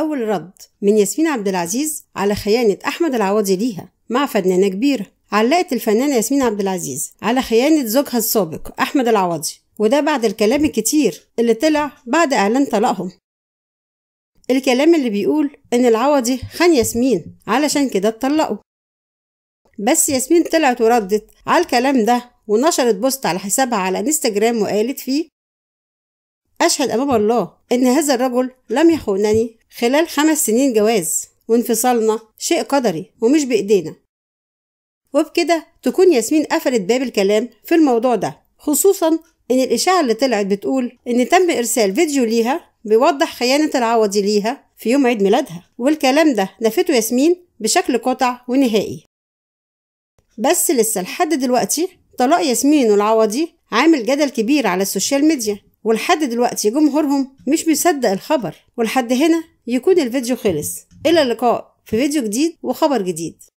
أول رد من ياسمين عبد العزيز على خيانة أحمد العوضي ليها مع فنانة كبيرة علقت الفنانة ياسمين عبد العزيز على خيانة زوجها السابق أحمد العوضي وده بعد الكلام الكتير اللي طلع بعد إعلان طلاقهم الكلام اللي بيقول إن العوضي خان ياسمين علشان كده اتطلقوا بس ياسمين طلعت وردت على الكلام ده ونشرت بوست على حسابها على انستجرام وقالت فيه أشهد أمام الله أن هذا الرجل لم يخونني خلال خمس سنين جواز وانفصالنا شيء قدري ومش بإيدينا وبكده تكون ياسمين قفلت باب الكلام في الموضوع ده خصوصا إن الإشاعة اللي طلعت بتقول إن تم إرسال فيديو ليها بيوضح خيانة العوضي ليها في يوم عيد ميلادها والكلام ده نفته ياسمين بشكل قطع ونهائي بس لسه لحد دلوقتي طلاق ياسمين والعوضي عامل جدل كبير على السوشيال ميديا ولحد دلوقتي جمهورهم مش مصدق الخبر ولحد هنا يكون الفيديو خلص إلى اللقاء في فيديو جديد وخبر جديد